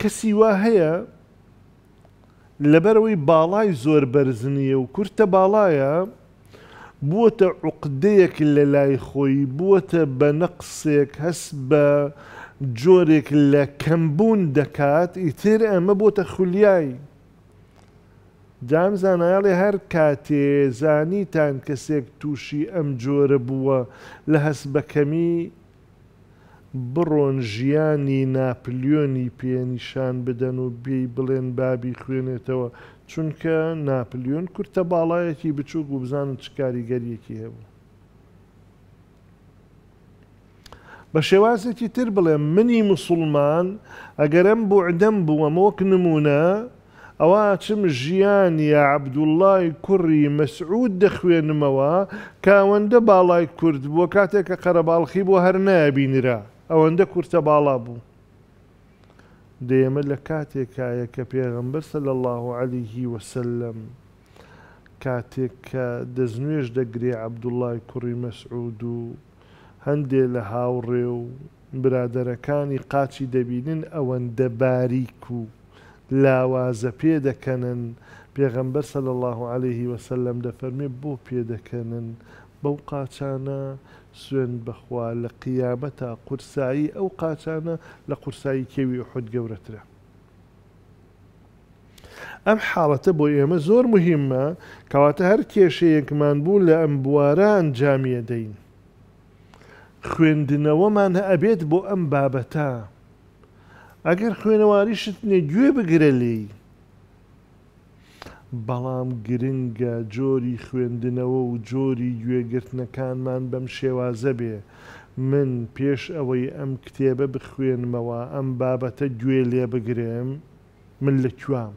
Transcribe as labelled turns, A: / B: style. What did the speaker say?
A: کەسی وا هەیە لەبەرەوەی باڵای زۆر بەرزنیە و کورتە باڵایە بووەتە عقدەیەک لە لای خۆی بووەتە بە نەقسێک هەست بە جۆرێک لە کەمبوون دەکات ئیتر ئەمە بۆتە خولیایی. جامزانایاڵی هەر کاتێ زانیتان کەسێک تووشی ئەم جۆرە بووە لە هەست بە کەمی بڕۆن ژیانی ناپلیۆنی پێنیشان بدەن و بێی بڵێن بابی خوێنێتەوە چونکە ناپلیۆن کورتە باڵایەکی بچووک و بزانن چ کاریگەریەکی هەبوو. بە شێوازێکی تر بڵێم منی مسلمان ئەگەرم بۆ عدەم بووە مۆک نمونە، ئەوە چم ژیانی عەبدوڵای کوڕی مەسعود دەخوێنمەوە کاوەندە باڵای کورد بووە کاتێک کە قەرەباڵخی بۆ هەر نابینرا. ئەوەندە کورتە باڵا بوو دێمە لە کاتێکایە کە پێغمبەر سە لە الله و علیهی وسلم کاتێک کە دەستنوێش دەگرێ عەبدوڵای کوڕی مەسعود و هەندێ لە هاوڕێ و برادەرەکانی قاچی دەبینن ئەوەندە باریک و لاوازە پێ دەکەنن پێغەمبەر سەل الله عليه وسلم دەفەرمێ بۆ پێ دەکەنن بەو قاچانە سوێن بەخوا لە قیامە تا قورسایی ئەو قاچانە لە قورسایی کێوی حود گەورەترە. ئەم حاڵەتە بۆ ئێمە زۆر مهمە کەواتە هەر کێشەیەکمان بوو لە ئەم بواران جامیە دەین. خوێندنەوەمان ئەبێت بۆ ئەم بابەتە. ئەگەر خوێنەواریشت نێ گوێ بگرە لی. بەڵام گرنگە جۆری خوێندنەوە و جۆری گوێگرتنەکانمان بەم شێوازە بێ من پێش ئەوەی ئەم کتێبە بخوێنمەوە ئەم بابەتە گوێ لێ بگرێم من لە کوام.